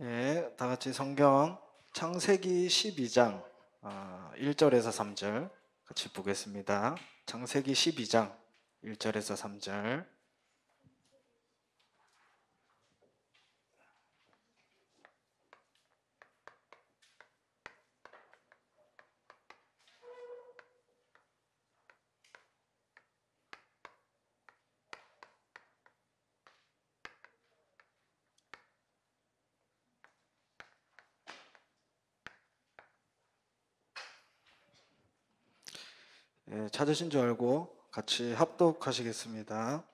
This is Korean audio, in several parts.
예, 다 같이 성경 창세기 12장 1절에서 아, 3절 같이 보겠습니다. 창세기 12장 1절에서 3절 찾으신 줄 알고 같이 합독하시겠습니다.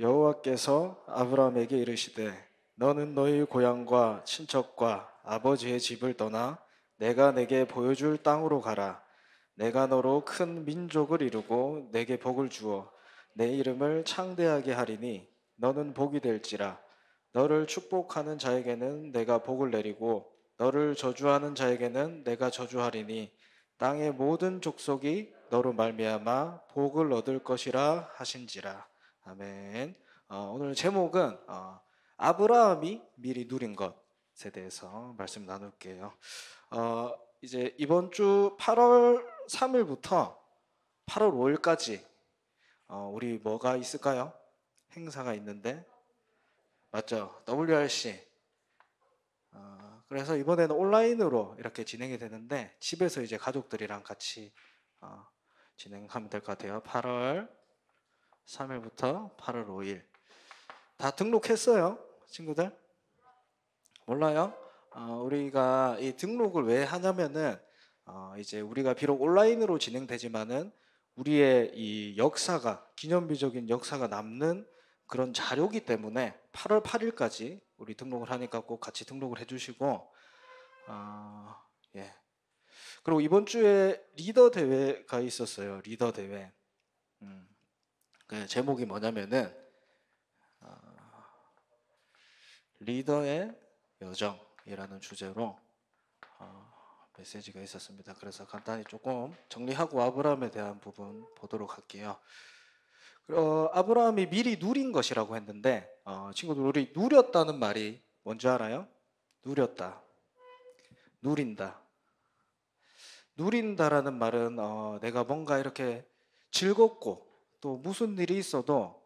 여호와께서 아브라함에게 이르시되 너는 너희 고향과 친척과 아버지의 집을 떠나 내가 내게 보여줄 땅으로 가라. 내가 너로 큰 민족을 이루고 내게 복을 주어 내 이름을 창대하게 하리니 너는 복이 될지라. 너를 축복하는 자에게는 내가 복을 내리고 너를 저주하는 자에게는 내가 저주하리니 땅의 모든 족속이 너로 말미암아 복을 얻을 것이라 하신지라. 아멘. 어, 오늘 제목은 어, 아브라함이 미리 누린 것에 대해서 말씀 나눌게요. 어, 이제 이번 주 8월 3일부터 8월 5일까지 어, 우리 뭐가 있을까요? 행사가 있는데 맞죠? WRC. 어, 그래서 이번에는 온라인으로 이렇게 진행이 되는데 집에서 이제 가족들이랑 같이 어, 진행하면 될 것 같아요. 8월 3일부터 8월 5일. 다 등록했어요, 친구들? 몰라요? 어, 우리가 이 등록을 왜 하냐면은 어, 이제 우리가 비록 온라인으로 진행되지만은 우리의 이 역사가 기념비적인 역사가 남는 그런 자료기 때문에 8월 8일까지 우리 등록을 하니까 꼭 같이 등록을 해주시고 어, 예. 그리고 이번 주에 리더 대회가 있었어요. 리더 대회. 음. 그 제목이 뭐냐면은 어, 리더의 여정이라는 주제로 어, 메시지가 있었습니다. 그래서 간단히 조금 정리하고 아브라함에 대한 부분 보도록 할게요. 어, 아브라함이 미리 누린 것이라고 했는데 어, 친구들 우리 누렸다는 말이 뭔지 알아요? 누렸다, 누린다. 누린다라는 말은 어, 내가 뭔가 이렇게 즐겁고 또 무슨 일이 있어도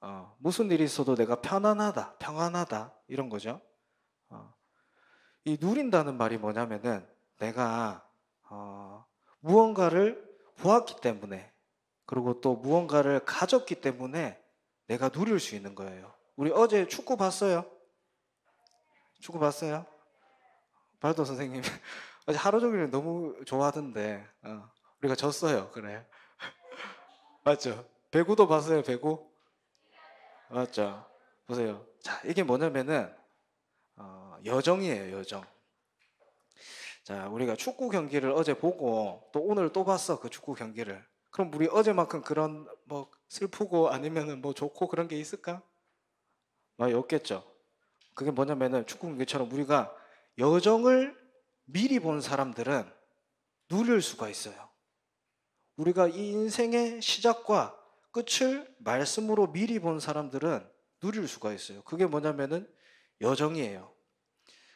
어, 무슨 일이 있어도 내가 편안하다, 평안하다 이런 거죠. 어, 이 누린다는 말이 뭐냐면은 내가 어, 무언가를 보았기 때문에 그리고 또 무언가를 가졌기 때문에 내가 누릴 수 있는 거예요. 우리 어제 축구 봤어요? 축구 봤어요? 발도 선생님 어제 하루 종일 너무 좋아하던데 어, 우리가 졌어요. 그래. 맞죠? 배구도 봤어요. 배구. 맞죠? 보세요. 자 이게 뭐냐면은 어, 여정이에요. 여정. 자 우리가 축구 경기를 어제 보고 또 오늘 또 봤어 그 축구 경기를. 그럼 우리 어제만큼 그런 뭐 슬프고 아니면은 뭐 좋고 그런 게 있을까? 많이 없겠죠. 그게 뭐냐면은 축구 경기처럼 우리가 여정을 미리 본 사람들은 누릴 수가 있어요. 우리가 이 인생의 시작과 끝을 말씀으로 미리 본 사람들은 누릴 수가 있어요. 그게 뭐냐면은 여정이에요.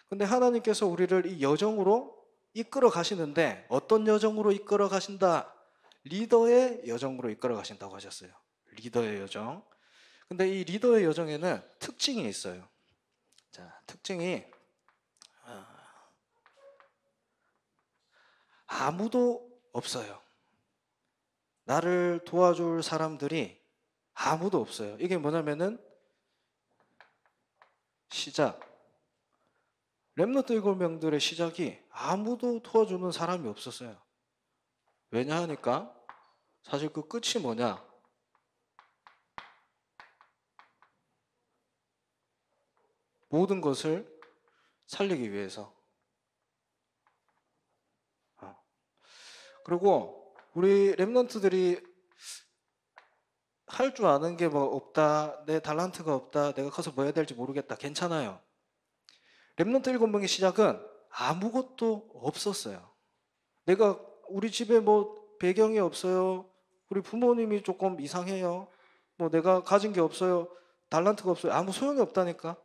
근데 하나님께서 우리를 이 여정으로 이끌어 가시는데 어떤 여정으로 이끌어 가신다? 리더의 여정으로 이끌어 가신다고 하셨어요. 리더의 여정. 근데 이 리더의 여정에는 특징이 있어요. 자, 특징이 아무도 없어요. 나를 도와줄 사람들이 아무도 없어요. 이게 뭐냐면은 시작. 렘노트 일곱 명들의 시작이 아무도 도와주는 사람이 없었어요. 왜냐 하니까 사실 그 끝이 뭐냐? 모든 것을 살리기 위해서 그리고 우리 랩런트들이 할 줄 아는 게 뭐 없다, 내 달란트가 없다, 내가 커서 뭐 해야 될지 모르겠다. 괜찮아요. 랩런트 일곱 명의 시작은 아무것도 없었어요. 내가 우리 집에 뭐 배경이 없어요. 우리 부모님이 조금 이상해요. 뭐 내가 가진 게 없어요. 달란트가 없어요. 아무 소용이 없다니까.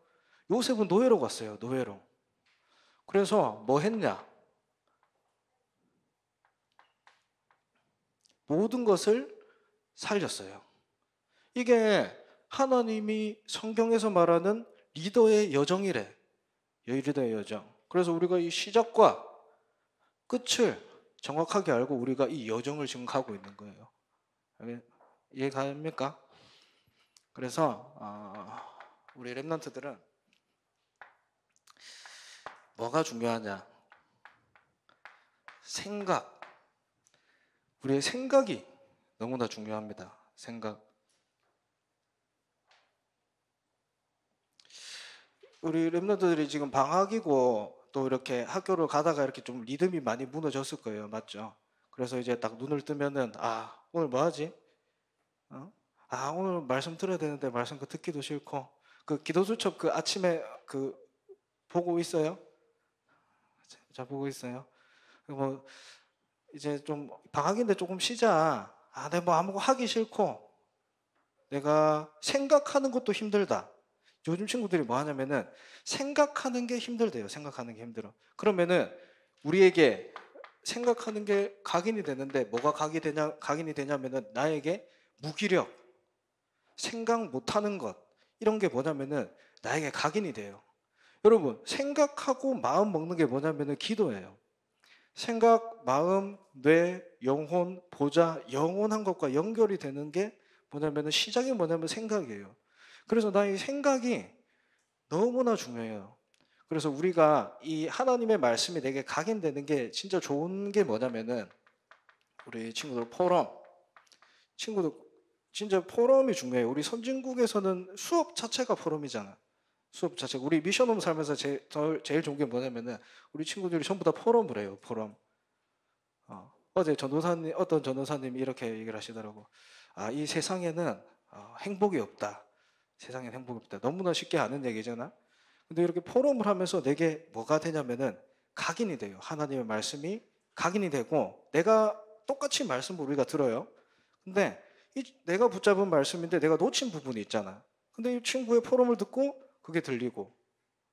요셉은 노예로 갔어요. 노예로. 그래서 뭐 했냐? 모든 것을 살렸어요. 이게 하나님이 성경에서 말하는 리더의 여정이래. 리더의 여정. 그래서 우리가 이 시작과 끝을 정확하게 알고 우리가 이 여정을 지금 가고 있는 거예요. 이해 가합니까? 그래서 어, 우리 랩런트들은 뭐가 중요하냐? 생각, 우리의 생각이 너무나 중요합니다. 생각. 우리 랩너들이 지금 방학이고 또 이렇게 학교를 가다가 이렇게 좀 리듬이 많이 무너졌을 거예요. 맞죠? 그래서 이제 딱 눈을 뜨면은 아 오늘 뭐 하지? 어? 아 오늘 말씀 들어야 되는데 말씀 그 듣기도 싫고 그 기도 수첩 그 아침에 그 보고 있어요? 자 보고 있어요. 뭐 이제 좀 방학인데 조금 쉬자. 아, 내가 네, 뭐 아무거 하기 싫고 내가 생각하는 것도 힘들다. 요즘 친구들이 뭐 하냐면은 생각하는 게 힘들대요. 생각하는 게 힘들어. 그러면은 우리에게 생각하는 게 각인이 되는데 뭐가 각이 되냐 각인이 되냐면은 나에게 무기력, 생각 못하는 것 이런 게 뭐냐면은 나에게 각인이 돼요. 여러분 생각하고 마음 먹는 게 뭐냐면은 기도예요. 생각, 마음, 뇌, 영혼, 보자, 영원한 것과 연결이 되는 게 뭐냐면 시작이 뭐냐면 생각이에요. 그래서 나의 생각이 너무나 중요해요. 그래서 우리가 이 하나님의 말씀이 내게 각인되는 게 진짜 좋은 게 뭐냐면은 우리 친구들 포럼 친구들 진짜 포럼이 중요해요. 우리 선진국에서는 수업 자체가 포럼이잖아. 요 수업 자체가 우리 미션홈 살면서 제, 일 좋은 게 뭐냐면은 우리 친구들이 전부 다 포럼을 해요 포럼 어, 어제 전도사님 어떤 전도사님이 이렇게 얘기를 하시더라고 아이 세상에는 어, 행복이 없다 세상엔 행복이 없다 너무나 쉽게 아는 얘기잖아 근데 이렇게 포럼을 하면서 내게 뭐가 되냐면은 각인이 돼요 하나님의 말씀이 각인이 되고 내가 똑같이 말씀을 우리가 들어요 근데 이, 내가 붙잡은 말씀인데 내가 놓친 부분이 있잖아 근데 이 친구의 포럼을 듣고 그게 들리고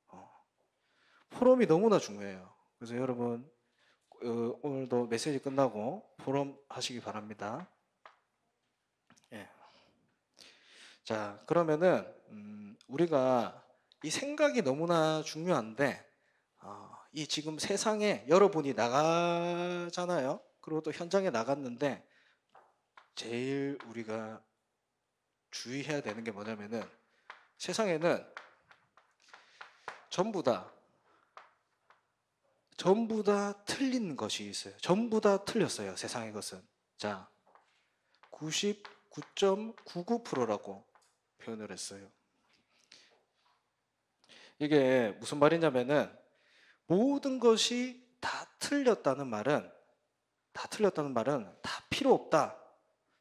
어. 포럼이 너무나 중요해요. 그래서 여러분 어, 오늘도 메시지 끝나고 포럼 하시기 바랍니다. 예. 자 그러면은 음, 우리가 이 생각이 너무나 중요한데 어, 이 지금 세상에 여러분이 나가잖아요. 그리고 또 현장에 나갔는데 제일 우리가 주의해야 되는 게 뭐냐면은 세상에는 전부 다 전부 다 틀린 것이 있어요. 전부 다 틀렸어요. 세상의 것은. 자, 99.99%라고 표현을 했어요. 이게 무슨 말이냐면은 모든 것이 다 틀렸다는 말은 다 틀렸다는 말은 다 필요 없다.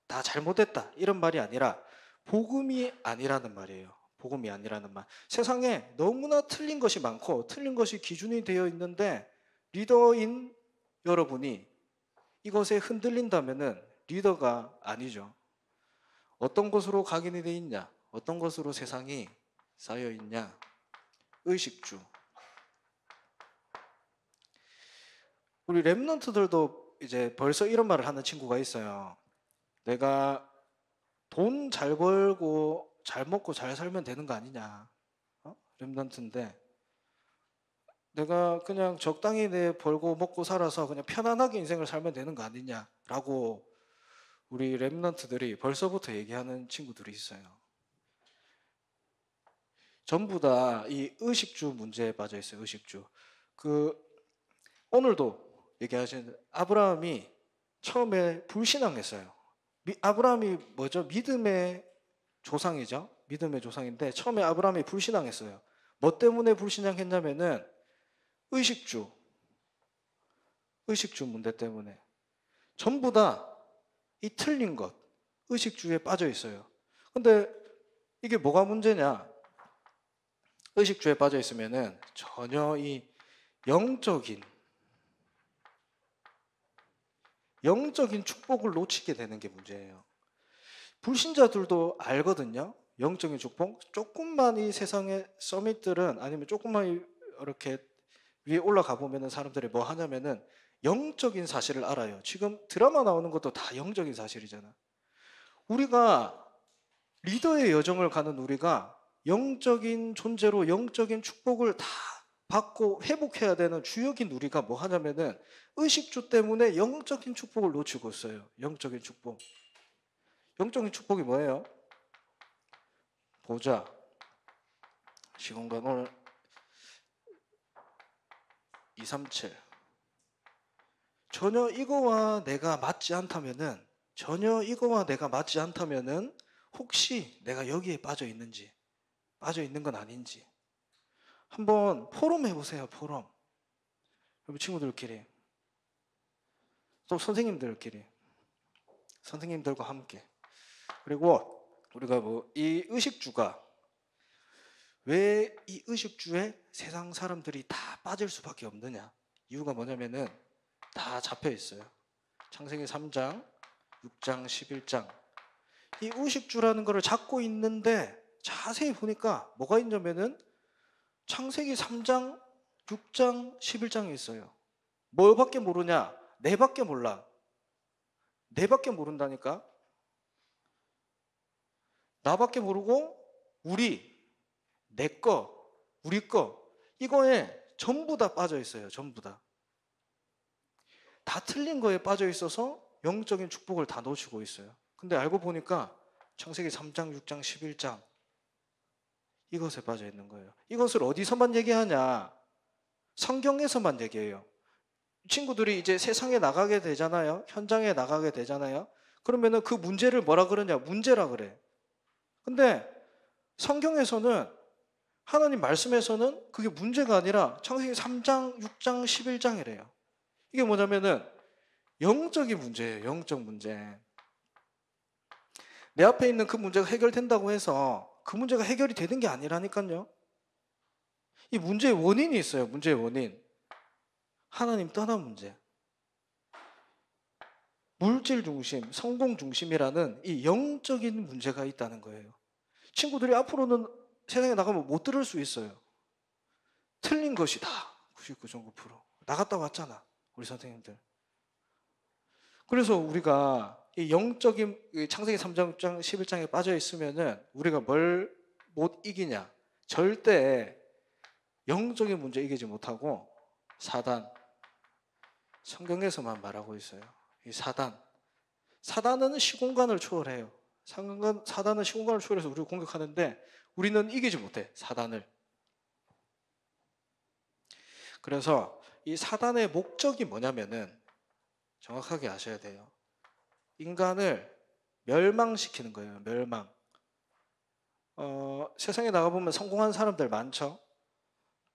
다 잘못됐다. 이런 말이 아니라 복음이 아니라는 말이에요. 복음이 아니라는 말. 세상에 너무나 틀린 것이 많고 틀린 것이 기준이 되어 있는데 리더인 여러분이 이것에 흔들린다면은 리더가 아니죠. 어떤 것으로 각인이 되어 있냐? 어떤 것으로 세상이 쌓여 있냐? 의식주. 우리 랩런트들도 이제 벌써 이런 말을 하는 친구가 있어요. 내가 돈 잘 벌고 잘 먹고 잘 살면 되는 거 아니냐. 어? 랩런트인데 내가 그냥 적당히 내 벌고 먹고 살아서 그냥 편안하게 인생을 살면 되는 거 아니냐라고 우리 랩런트들이 벌써부터 얘기하는 친구들이 있어요. 전부 다 이 의식주 문제에 빠져 있어요. 의식주. 그 오늘도 얘기하시 아브라함이 처음에 불신앙했어요. 아브라함이 뭐죠? 믿음의 조상이죠. 믿음의 조상인데 처음에 아브라함이 불신앙했어요. 뭐 때문에 불신앙했냐면은 의식주, 의식주 문제 때문에 전부 다 이 틀린 것, 의식주에 빠져 있어요. 근데 이게 뭐가 문제냐? 의식주에 빠져 있으면은 전혀 이 영적인 영적인 축복을 놓치게 되는 게 문제예요. 불신자들도 알거든요. 영적인 축복. 조금만 이 세상의 서밋들은 아니면 조금만 이렇게 위에 올라가 보면은 사람들이 뭐 하냐면은 영적인 사실을 알아요. 지금 드라마 나오는 것도 다 영적인 사실이잖아. 우리가 리더의 여정을 가는 우리가 영적인 존재로 영적인 축복을 다 받고 회복해야 되는 주역인 우리가 뭐 하냐면은 의식주 때문에 영적인 축복을 놓치고 있어요. 영적인 축복. 영적인 축복이 뭐예요? 보좌. 시공간 오늘 237. 전혀 이거와 내가 맞지 않다면은 전혀 이거와 내가 맞지 않다면은 혹시 내가 여기에 빠져 있는지 빠져 있는 건 아닌지 한번 포럼 해보세요 포럼 여러분 친구들끼리 또 선생님들끼리 선생님들과 함께 그리고 우리가 뭐 이 의식주가 왜 이 의식주에 세상 사람들이 다 빠질 수밖에 없느냐? 이유가 뭐냐면은 다 잡혀 있어요. 창세기 3장, 6장, 11장. 이 의식주라는 것을 잡고 있는데 자세히 보니까 뭐가 있냐면은 창세기 3장, 6장, 11장에 있어요. 뭘밖에 모르냐? 내밖에 몰라. 내밖에 모른다니까? 나밖에 모르고 우리, 내 거, 우리 거 이거에 전부 다 빠져 있어요. 전부 다. 다 틀린 거에 빠져 있어서 영적인 축복을 다 놓치고 있어요. 근데 알고 보니까 창세기 3장, 6장, 11장 이것에 빠져 있는 거예요. 이것을 어디서만 얘기하냐? 성경에서만 얘기해요. 친구들이 이제 세상에 나가게 되잖아요. 현장에 나가게 되잖아요. 그러면은 그 문제를 뭐라 그러냐? 문제라 그래. 근데 성경에서는 하나님 말씀에서는 그게 문제가 아니라 창세기 3장, 6장, 11장이래요. 이게 뭐냐면은 영적인 문제예요. 영적 문제. 내 앞에 있는 그 문제가 해결된다고 해서 그 문제가 해결이 되는 게 아니라니까요. 이 문제의 원인이 있어요. 문제의 원인. 하나님 떠난 문제. 물질 중심, 성공 중심이라는 이 영적인 문제가 있다는 거예요. 친구들이 앞으로는 세상에 나가면 못 들을 수 있어요. 틀린 것이다. 99.9%. 나갔다 왔잖아. 우리 선생님들. 그래서 우리가 이 영적인 창세기 3장 11장에 빠져 있으면은 우리가 뭘 못 이기냐? 절대 영적인 문제 이기지 못하고 사단 성경에서만 말하고 있어요. 이 사단 사단은 시공간을 초월해요. 상관, 사단은 시공간을 초월해서 우리를 공격하는데 우리는 이기지 못해, 사단을. 그래서 이 사단의 목적이 뭐냐면은 정확하게 아셔야 돼요. 인간을 멸망시키는 거예요, 멸망. 어, 세상에 나가보면 성공한 사람들 많죠?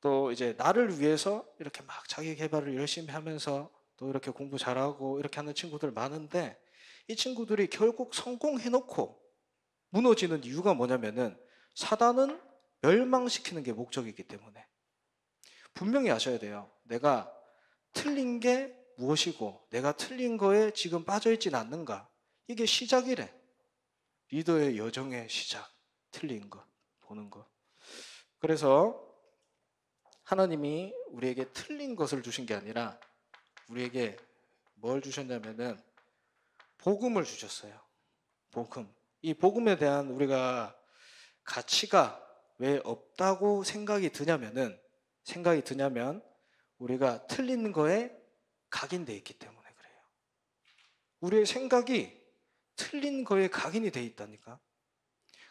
또 이제 나를 위해서 이렇게 막 자기 개발을 열심히 하면서 또 이렇게 공부 잘하고 이렇게 하는 친구들 많은데 이 친구들이 결국 성공해놓고 무너지는 이유가 뭐냐면은 사단은 멸망시키는 게 목적이기 때문에 분명히 아셔야 돼요. 내가 틀린 게 무엇이고 내가 틀린 거에 지금 빠져있진 않는가. 이게 시작이래. 리더의 여정의 시작. 틀린 거. 보는 거. 그래서 하나님이 우리에게 틀린 것을 주신 게 아니라 우리에게 뭘 주셨냐면은 복음을 주셨어요. 복음. 이 복음에 대한 우리가 가치가 왜 없다고 생각이 드냐면은 생각이 드냐면 우리가 틀린 거에 각인돼 있기 때문에 그래요. 우리의 생각이 틀린 거에 각인이 돼 있다니까.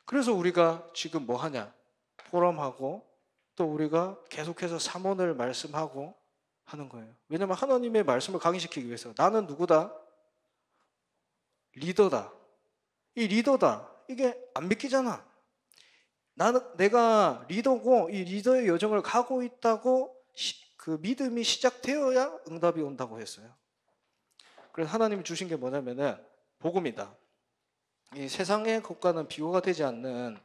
그래서 우리가 지금 뭐 하냐? 포럼하고 또 우리가 계속해서 삼원을 말씀하고 하는 거예요. 왜냐면 하나님의 말씀을 강의시키기 위해서 나는 누구다? 리더다. 이 리더다. 이게 안 믿기잖아. 나는 내가 리더고 이 리더의 여정을 가고 있다고 시, 그 믿음이 시작되어야 응답이 온다고 했어요. 그래서 하나님이 주신 게 뭐냐면은 복음이다. 이 세상의 것과는 비교가 되지 않는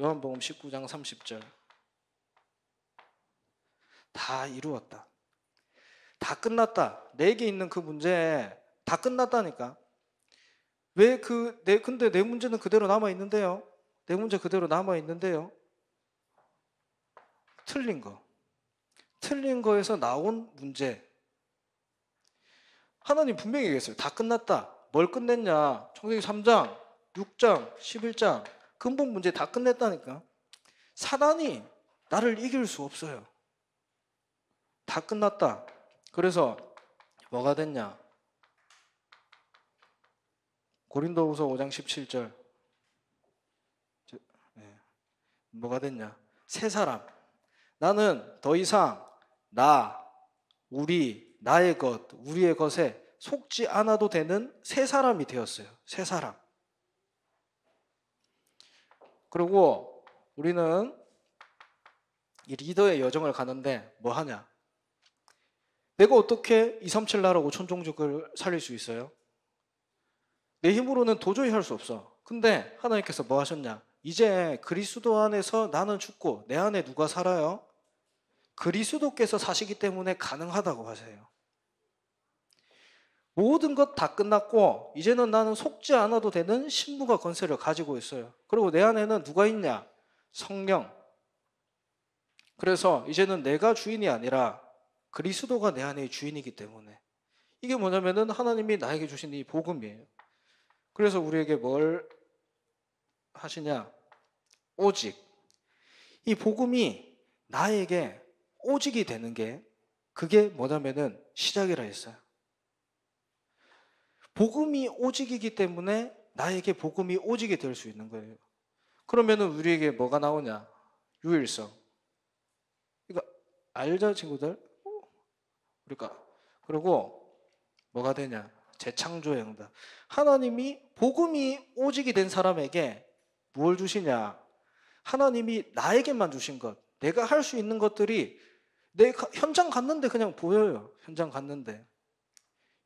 요한복음 19장 30절. 다 이루었다. 다 끝났다. 내게 있는 그문제 다 끝났다니까. 왜 그, 내, 근데 내 문제는 그대로 남아있는데요. 내 문제 그대로 남아있는데요. 틀린 거. 틀린 거에서 나온 문제. 하나님 분명히 얘기했어요. 다 끝났다. 뭘 끝냈냐. 청세기 3장, 6장, 11장. 근본 문제 다 끝냈다니까. 사단이 나를 이길 수 없어요. 다 끝났다. 그래서 뭐가 됐냐? 고린도후서 5장 17절. 예. 뭐가 됐냐? 세 사람. 나는 더 이상 나, 우리, 나의 것, 우리의 것에 속지 않아도 되는 세 사람이 되었어요. 세 사람. 그리고 우리는 이 리더의 여정을 가는데 뭐 하냐? 내가 어떻게 237나라 5천 종족을 살릴 수 있어요? 내 힘으로는 도저히 할 수 없어. 근데 하나님께서 뭐 하셨냐? 이제 그리스도 안에서 나는 죽고 내 안에 누가 살아요? 그리스도께서 사시기 때문에 가능하다고 하세요. 모든 것 다 끝났고 이제는 나는 속지 않아도 되는 신부가 권세를 가지고 있어요. 그리고 내 안에는 누가 있냐? 성령. 그래서 이제는 내가 주인이 아니라 그리스도가 내안에 주인이기 때문에 이게 뭐냐면은 하나님이 나에게 주신 이 복음이에요. 그래서 우리에게 뭘 하시냐? 오직. 이 복음이 나에게 오직이 되는 게 그게 뭐냐면은 시작이라 했어요. 복음이 오직이기 때문에 나에게 복음이 오직이 될 수 있는 거예요. 그러면은 우리에게 뭐가 나오냐? 유일성. 그러 그러니까 알죠, 친구들? 그러니까 그리고 뭐가 되냐? 재창조의 응답. 하나님이 복음이 오직이 된 사람에게 뭘 주시냐? 하나님이 나에게만 주신 것. 내가 할 수 있는 것들이 내 현장 갔는데 그냥 보여요. 현장 갔는데.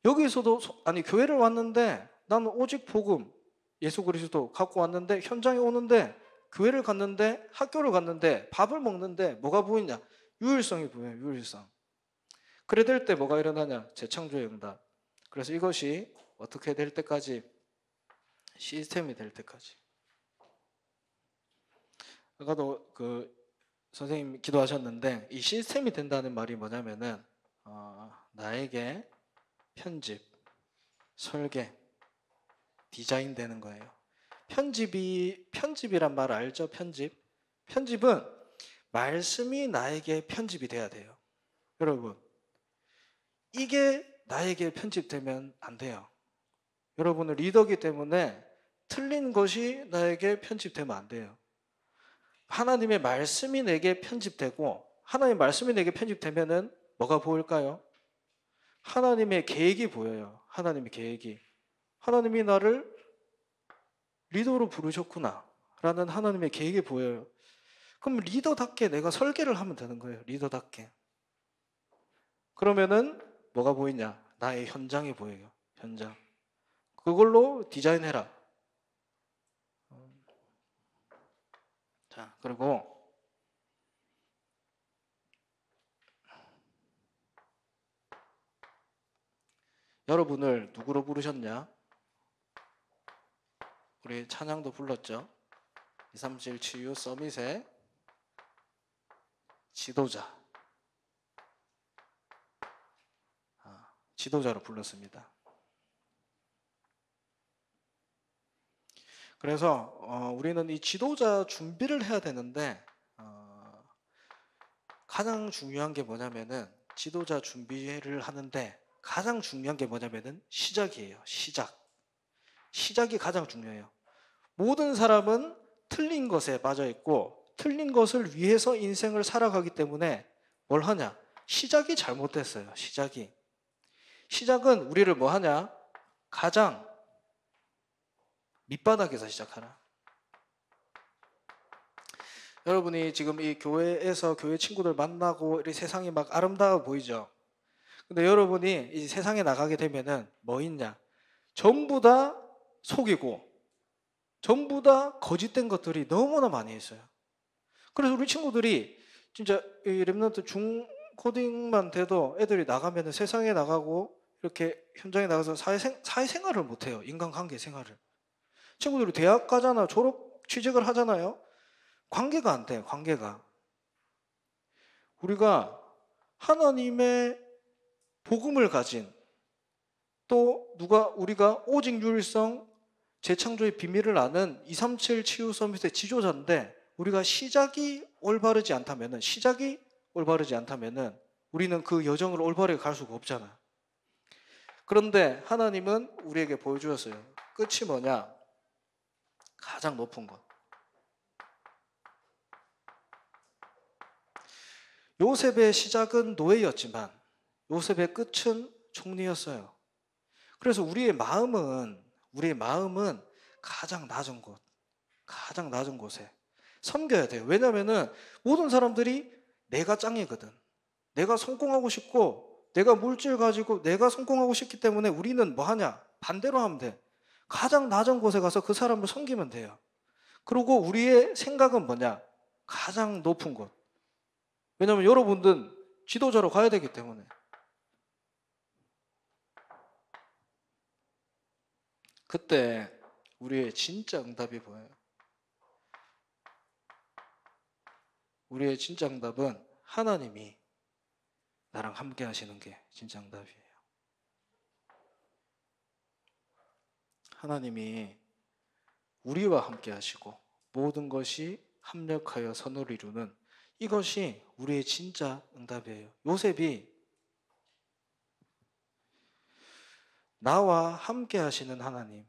여기서도 아니 교회를 왔는데 나는 오직 복음 예수 그리스도 갖고 왔는데 현장에 오는데 교회를 갔는데 학교를 갔는데 밥을 먹는데 뭐가 보이냐? 유일성이 보여요. 유일성. 그래 될 때 뭐가 일어나냐? 재창조의 응답. 그래서 이것이 어떻게 될 때까지 시스템이 될 때까지 아까도 그 선생님 기도하셨는데 이 시스템이 된다는 말이 뭐냐면은 어, 나에게 편집, 설계, 디자인 되는 거예요. 편집이 편집이란 말 알죠? 편집. 편집은 말씀이 나에게 편집이 돼야 돼요. 여러분 이게 나에게 편집되면 안 돼요. 여러분은 리더기 때문에 틀린 것이 나에게 편집되면 안 돼요. 하나님의 말씀이 내게 편집되고 하나님의 말씀이 내게 편집되면은 뭐가 보일까요? 하나님의 계획이 보여요. 하나님의 계획이. 하나님이 나를 리더로 부르셨구나. 라는 하나님의 계획이 보여요. 그럼 리더답게 내가 설계를 하면 되는 거예요. 리더답게. 그러면은 뭐가 보이냐? 나의 현장이 보여요. 현장. 그걸로 디자인해라. 자, 그리고 여러분을 누구로 부르셨냐? 우리 찬양도 불렀죠. 237 치유 서밋의 지도자. 지도자로 불렀습니다. 그래서 어, 우리는 이 지도자 준비를 해야 되는데 어, 가장 중요한 게 뭐냐면은 지도자 준비를 하는데 가장 중요한 게 뭐냐면은 시작이에요. 시작. 시작이 가장 중요해요. 모든 사람은 틀린 것에 빠져 있고 틀린 것을 위해서 인생을 살아가기 때문에 뭘 하냐? 시작이 잘못됐어요. 시작이. 시작은 우리를 뭐 하냐? 가장 밑바닥에서 시작하라. 여러분이 지금 이 교회에서 교회 친구들 만나고 이 세상이 막 아름다워 보이죠? 근데 여러분이 이 세상에 나가게 되면은 뭐 있냐? 전부 다 속이고 전부 다 거짓된 것들이 너무나 많이 있어요. 그래서 우리 친구들이 진짜 이 랩런트 중 코딩만 돼도 애들이 나가면 세상에 나가고 이렇게 현장에 나가서 사회 생, 사회생활을 못해요. 인간관계 생활을. 친구들이 대학 가잖아. 졸업 취직을 하잖아요. 관계가 안 돼요. 관계가. 우리가 하나님의 복음을 가진 또 누가 우리가 오직 유일성 재창조의 비밀을 아는 237 치유 서밋의 지조자인데 우리가 시작이 올바르지 않다면은 시작이 올바르지 않다면은 우리는 그 여정을 올바르게 갈 수가 없잖아. 그런데 하나님은 우리에게 보여주셨어요. 끝이 뭐냐? 가장 높은 것. 요셉의 시작은 노예였지만 요셉의 끝은 총리였어요. 그래서 우리의 마음은 우리의 마음은 가장 낮은 곳, 가장 낮은 곳에 섬겨야 돼요. 왜냐면은 모든 사람들이 내가 짱이거든. 내가 성공하고 싶고 내가 물질 가지고 내가 성공하고 싶기 때문에 우리는 뭐 하냐? 반대로 하면 돼. 가장 낮은 곳에 가서 그 사람을 섬기면 돼요. 그리고 우리의 생각은 뭐냐? 가장 높은 곳. 왜냐면 여러분들은 지도자로 가야 되기 때문에. 그때 우리의 진짜 응답이 보여요. 우리의 진짜 응답은 하나님이 나랑 함께 하시는 게 진짜 응답이에요. 하나님이 우리와 함께 하시고 모든 것이 합력하여 선을 이루는 이것이 우리의 진짜 응답이에요. 요셉이 나와 함께 하시는 하나님.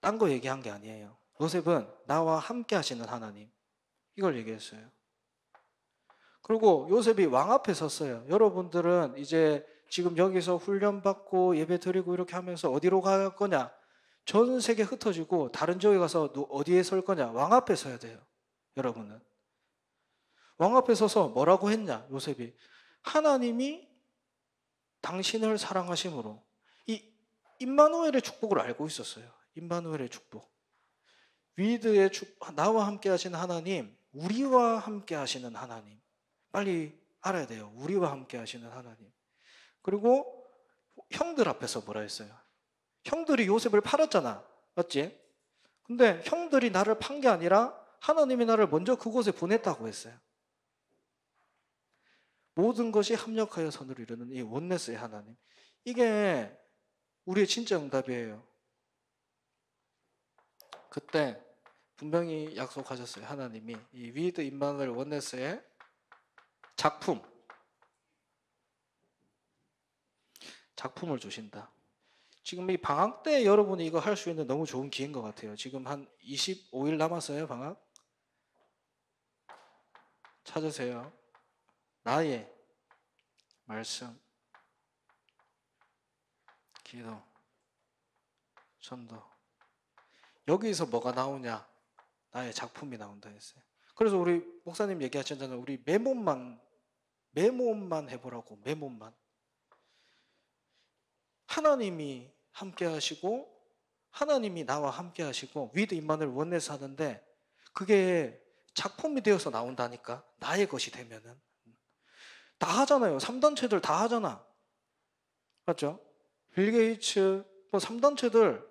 딴 거 얘기한 게 아니에요. 요셉은 나와 함께 하시는 하나님. 이걸 얘기했어요. 그리고 요셉이 왕 앞에 섰어요. 여러분들은 이제 지금 여기서 훈련받고 예배 드리고 이렇게 하면서 어디로 갈 거냐? 전 세계 흩어지고 다른 지역에 가서 어디에 설 거냐? 왕 앞에 서야 돼요. 여러분은. 왕 앞에 서서 뭐라고 했냐? 요셉이. 하나님이 당신을 사랑하심으로 이 임마누엘의 축복을 알고 있었어요. 임마누엘의 축복. 위드의 축 나와 함께 하신 하나님, 우리와 함께 하시는 하나님. 빨리 알아야 돼요. 우리와 함께 하시는 하나님. 그리고 형들 앞에서 뭐라 했어요? 형들이 요셉을 팔았잖아. 맞지? 근데 형들이 나를 판 게 아니라 하나님이 나를 먼저 그곳에 보냈다고 했어요. 모든 것이 합력하여 선을 이루는 이 원네스의 하나님. 이게 우리의 진짜 응답이에요. 그때 분명히 약속하셨어요. 하나님이 이 위드 인방을 원네스에 작품. 작품을 주신다. 지금 이 방학 때 여러분이 이거 할 수 있는 너무 좋은 기회인 것 같아요. 지금 한 25일 남았어요, 방학. 찾으세요. 나의 말씀, 기도, 전도. 여기서 뭐가 나오냐? 나의 작품이 나온다 했어요. 그래서 우리 목사님 얘기하셨잖아요. 우리 메모만 메모만 해보라고, 메모만. 하나님이 함께 하시고, 하나님이 나와 함께 하시고, 위드 인만을 원내서 하는데, 그게 작품이 되어서 나온다니까. 나의 것이 되면은. 다 하잖아요. 3단체들 다 하잖아. 맞죠? 빌 게이츠, 뭐 3단체들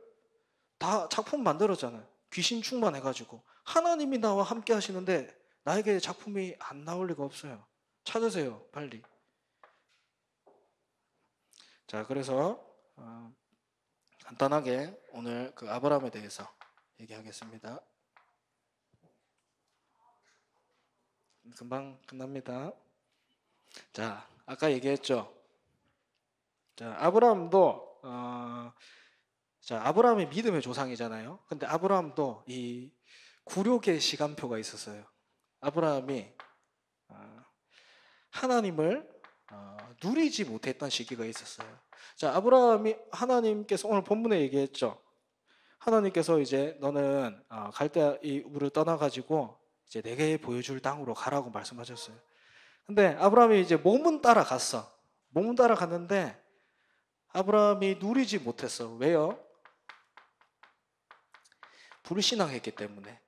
다 작품 만들었잖아요. 귀신 충만해가지고. 하나님이 나와 함께 하시는데 나에게 작품이 안 나올 리가 없어요. 찾으세요, 빨리. 자, 그래서 어, 간단하게 오늘 그 아브라함에 대해서 얘기하겠습니다. 금방 끝납니다. 자, 아까 얘기했죠. 자, 아브라함도 어, 자, 아브라함이 믿음의 조상이잖아요. 근데 아브라함도 이 구력의 시간표가 있었어요. 아브라함이 하나님을 어, 누리지 못했던 시기가 있었어요. 자, 아브라함이 하나님께서 오늘 본문에 얘기했죠. 하나님께서 이제 너는 어, 갈대우를 떠나가지고 이제 내게 보여줄 땅으로 가라고 말씀하셨어요. 근데 아브라함이 이제 몸은 따라갔어. 몸은 따라갔는데 아브라함이 누리지 못했어. 왜요? 불신앙했기 때문에.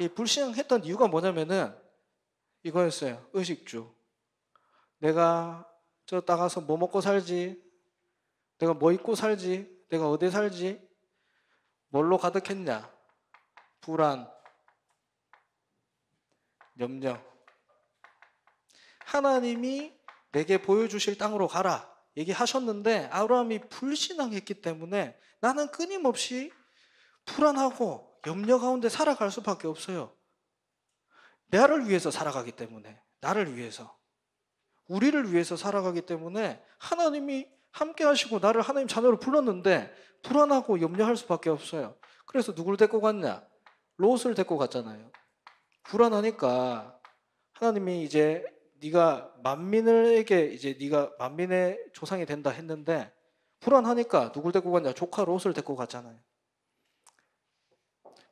이 불신앙했던 이유가 뭐냐면은 이거였어요. 의식주. 내가 저 나가서 뭐 먹고 살지? 내가 뭐 입고 살지? 내가 어디 살지? 뭘로 가득했냐? 불안, 염려. 하나님이 내게 보여주실 땅으로 가라. 얘기하셨는데 아브라함이 불신앙했기 때문에 나는 끊임없이 불안하고 염려 가운데 살아갈 수밖에 없어요. 나를 위해서 살아가기 때문에 나를 위해서 우리를 위해서 살아가기 때문에 하나님이 함께 하시고 나를 하나님 자녀로 불렀는데 불안하고 염려할 수밖에 없어요. 그래서 누굴 데리고 갔냐? 롯을 데리고 갔잖아요. 불안하니까 하나님이 이제 네가 만민에게 이제 네가 만민의 조상이 된다 했는데 불안하니까 누굴 데리고 갔냐? 조카 롯을 데리고 갔잖아요.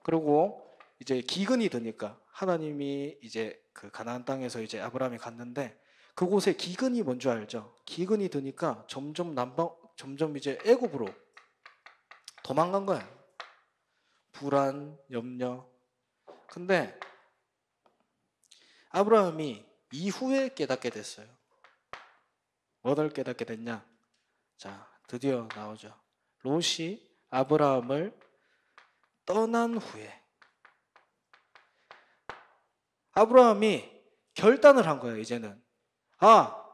그리고 이제 기근이 드니까 하나님이 이제 그 가나안 땅에서 이제 아브라함이 갔는데 그곳에 기근이 뭔지 알죠? 기근이 드니까 점점 난방, 점점 이제 애굽으로 도망간 거야. 불안, 염려. 근데 아브라함이 이후에 깨닫게 됐어요. 뭐를 깨닫게 됐냐? 자, 드디어 나오죠. 롯이 아브라함을 떠난 후에 아브라함이 결단을 한 거예요, 이제는. 아,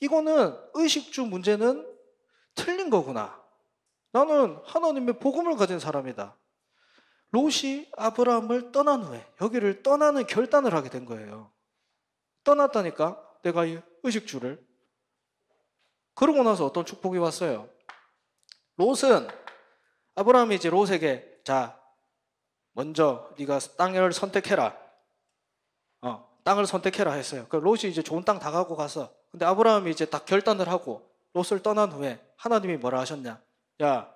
이거는 의식주 문제는 틀린 거구나. 나는 하나님의 복음을 가진 사람이다. 롯이 아브라함을 떠난 후에 여기를 떠나는 결단을 하게 된 거예요. 떠났다니까 내가 이 의식주를. 그러고 나서 어떤 축복이 왔어요. 롯은 아브라함이 이제 롯에게 자 먼저 네가 땅을 선택해라. 어 땅을 선택해라 했어요. 그 롯이 이제 좋은 땅 다 가고 가서 근데 아브라함이 이제 딱 결단을 하고 롯을 떠난 후에 하나님이 뭐라 하셨냐? 야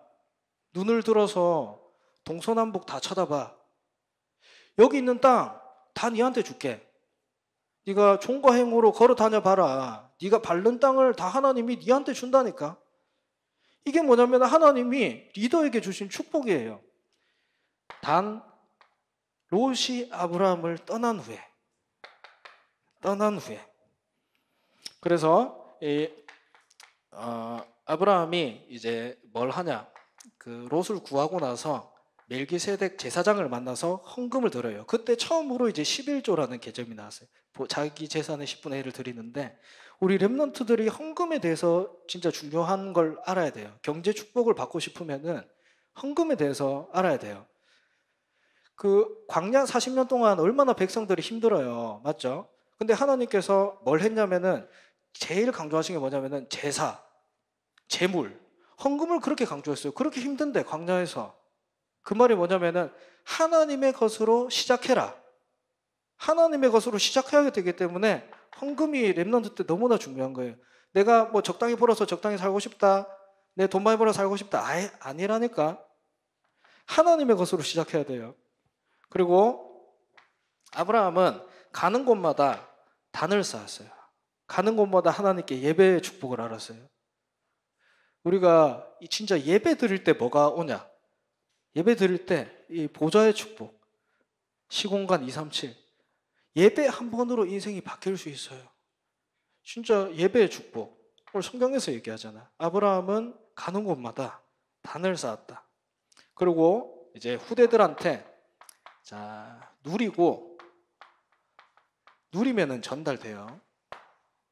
눈을 들어서 동서남북 다 쳐다봐. 여기 있는 땅다 니한테 줄게. 네가 총과 행으로 걸어 다녀봐라. 네가 밟는 땅을 다 하나님이 니한테 준다니까. 이게 뭐냐면 하나님이 리더에게 주신 축복이에요. 단 롯이 아브라함을 떠난 후에 떠난 후에 그래서 이, 어, 아브라함이 이제 뭘 하냐 그 롯을 구하고 나서 멜기세덱 제사장을 만나서 헌금을 드려요. 그때 처음으로 이제 11조라는 개념이 나왔어요. 자기 재산의 10분의 1을 드리는데 우리 랩런트들이 헌금에 대해서 진짜 중요한 걸 알아야 돼요. 경제 축복을 받고 싶으면은 헌금에 대해서 알아야 돼요. 그 광야 40년 동안 얼마나 백성들이 힘들어요. 맞죠? 근데 하나님께서 뭘 했냐면은 제일 강조하신 게 뭐냐면은 제사, 재물, 헌금을 그렇게 강조했어요. 그렇게 힘든데 광야에서 그 말이 뭐냐면은 하나님의 것으로 시작해라. 하나님의 것으로 시작해야 되기 때문에 헌금이 랩런트 때 너무나 중요한 거예요. 내가 뭐 적당히 벌어서 적당히 살고 싶다. 내 돈 많이 벌어 살고 싶다. 아예 아니라니까. 하나님의 것으로 시작해야 돼요. 그리고 아브라함은 가는 곳마다 단을 쌓았어요. 가는 곳마다 하나님께 예배의 축복을 알았어요. 우리가 진짜 예배 드릴 때 뭐가 오냐? 예배 드릴 때 이 보좌의 축복, 시공간 237. 예배 한 번으로 인생이 바뀔 수 있어요. 진짜 예배의 축복. 오늘 성경에서 얘기하잖아. 아브라함은 가는 곳마다 단을 쌓았다. 그리고 이제 후대들한테 자, 누리고 누리면 전달돼요.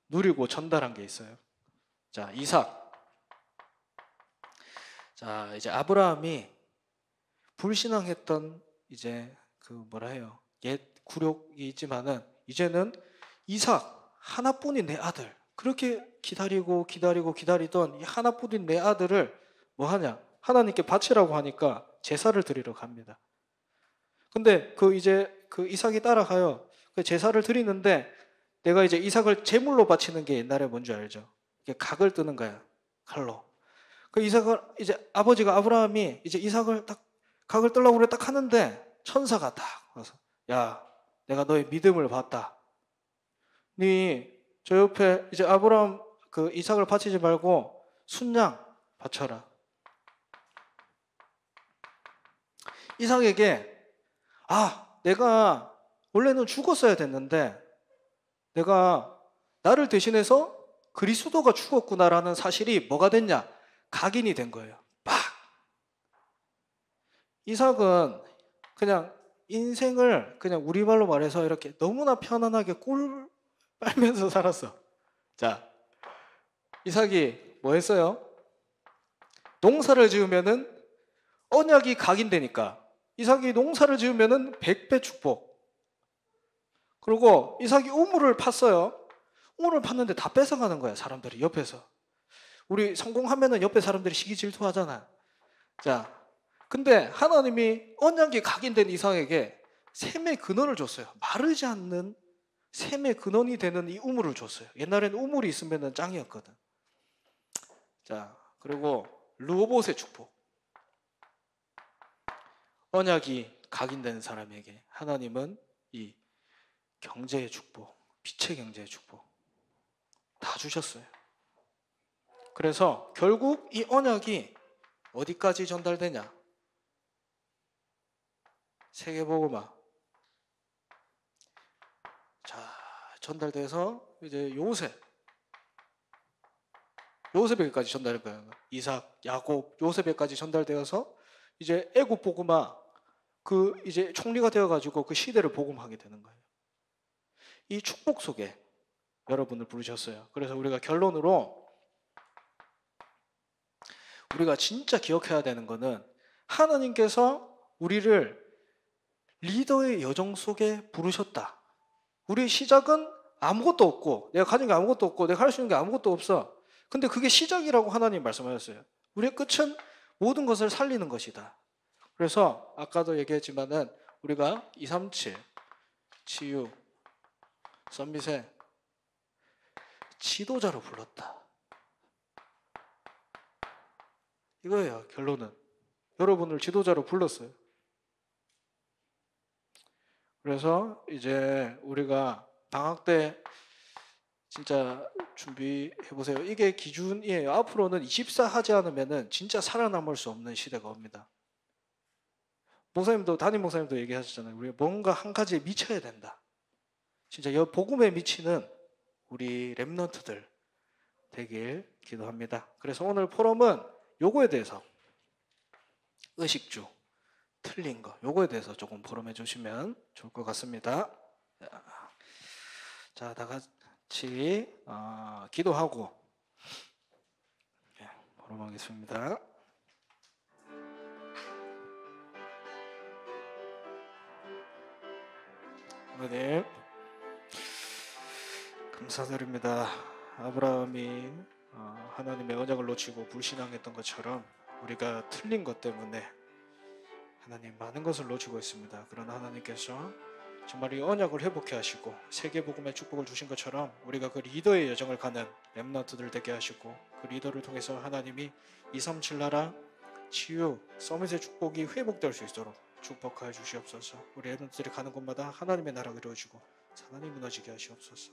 누리고 전달한 게 있어요. 자, 이삭. 자, 이제 아브라함이 불신앙했던 이제 그 뭐라 해요. 옛구력이 있지만은 이제는 이삭 하나뿐인 내 아들. 그렇게 기다리고 기다리고 기다리던 이 하나뿐인 내 아들을 뭐 하냐? 하나님께 바치라고 하니까 제사를 드리러 갑니다. 근데 그 이제 그 이삭이 따라가요. 그 제사를 드리는데 내가 이제 이삭을 제물로 바치는 게 옛날에 뭔지 알죠? 이게 각을 뜨는 거야. 칼로. 그 이삭을 이제 아버지가 아브라함이 이제 이삭을 딱 각을 뜨려고 그래 딱 하는데 천사가 딱 와서 야, 내가 너의 믿음을 봤다. 네 저 옆에 이제 아브라함 그 이삭을 바치지 말고 순양 바쳐라. 이삭에게 아, 내가 원래는 죽었어야 됐는데 내가 나를 대신해서 그리스도가 죽었구나라는 사실이 뭐가 됐냐? 각인이 된 거예요. 막! 이삭은 그냥 인생을 그냥 우리말로 말해서 이렇게 너무나 편안하게 꼴 빨면서 살았어. 자, 이삭이 뭐 했어요? 농사를 지으면은 언약이 각인되니까 이삭이 농사를 지으면은 백배 축복. 그리고 이삭이 우물을 팠어요. 우물을 팠는데 다 뺏어가는 거야, 사람들이 옆에서. 우리 성공하면은 옆에 사람들이 시기 질투하잖아. 자, 근데 하나님이 언약이 각인된 이삭에게 샘의 근원을 줬어요. 마르지 않는 샘의 근원이 되는 이 우물을 줬어요. 옛날에는 우물이 있으면 짱이었거든. 자, 그리고 로봇의 축복. 언약이 각인된 사람에게 하나님은 이 경제의 축복, 빛의 경제의 축복 다 주셨어요. 그래서 결국 이 언약이 어디까지 전달되냐? 세계보고마. 자, 전달돼서 이제 요셉. 요셉에게까지 전달될 거예요. 이삭, 야곱, 요셉에게까지 전달되어서 이제 애굽 보고마 그 이제 총리가 되어 가지고 그 시대를 복음하게 되는 거예요. 이 축복 속에 여러분을 부르셨어요. 그래서 우리가 결론으로 우리가 진짜 기억해야 되는 것은 하나님께서 우리를 리더의 여정 속에 부르셨다. 우리의 시작은 아무것도 없고 내가 가진 게 아무것도 없고 내가 할 수 있는 게 아무것도 없어. 근데 그게 시작이라고 하나님 말씀하셨어요. 우리의 끝은 모든 것을 살리는 것이다. 그래서 아까도 얘기했지만은 우리가 237 치유 썸빗에 지도자로 불렀다. 이거예요, 결론은. 여러분을 지도자로 불렀어요. 그래서 이제 우리가 방학 때 진짜 준비해 보세요. 이게 기준이에요. 앞으로는 24하지 않으면 진짜 살아남을 수 없는 시대가 옵니다. 목사님도 담임 목사님도 얘기하셨잖아요. 우리가 뭔가 한 가지에 미쳐야 된다. 진짜 이 복음에 미치는 우리 랩런트들 되길 기도합니다. 그래서 오늘 포럼은 요거에 대해서 의식주 틀린 거 요거에 대해서 조금 포럼해 주시면 좋을 것 같습니다. 자, 다 같이 어, 기도하고 예, 포럼하겠습니다. 하나님. 감사드립니다. 아브라함이 어, 하나님의 언약을 놓치고 불신앙했던 것처럼 우리가 틀린 것 때문에 하나님 많은 것을 놓치고 있습니다. 그러나 하나님께서 정말 이 언약을 회복해 하시고 세계 복음의 축복을 주신 것처럼 우리가 그 리더의 여정을 가는 렘넌트들 되게 하시고 그 리더를 통해서 하나님이 237 나라 치유 서밋의 축복이 회복될 수 있도록 축복하여 주시옵소서. 우리 렘넌트들이 가는 곳마다 하나님의 나라가 이루어지고 하나님 무너지게 하시옵소서.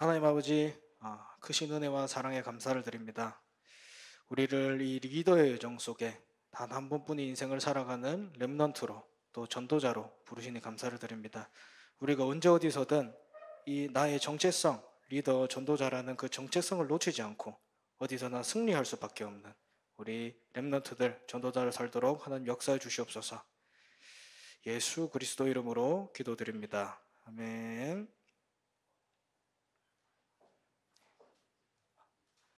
하나님 아버지 아, 크신 은혜와 사랑에 감사를 드립니다. 우리를 이 리더의 여정 속에 단 한 번뿐인 인생을 살아가는 렘넌트로 또 전도자로 부르시니 감사를 드립니다. 우리가 언제 어디서든 이 나의 정체성, 리더, 전도자라는 그 정체성을 놓치지 않고 어디서나 승리할 수밖에 없는 우리 렘넌트들, 전도자를 살도록 하나님 역사해 주시옵소서. 예수 그리스도 이름으로 기도드립니다. 아멘.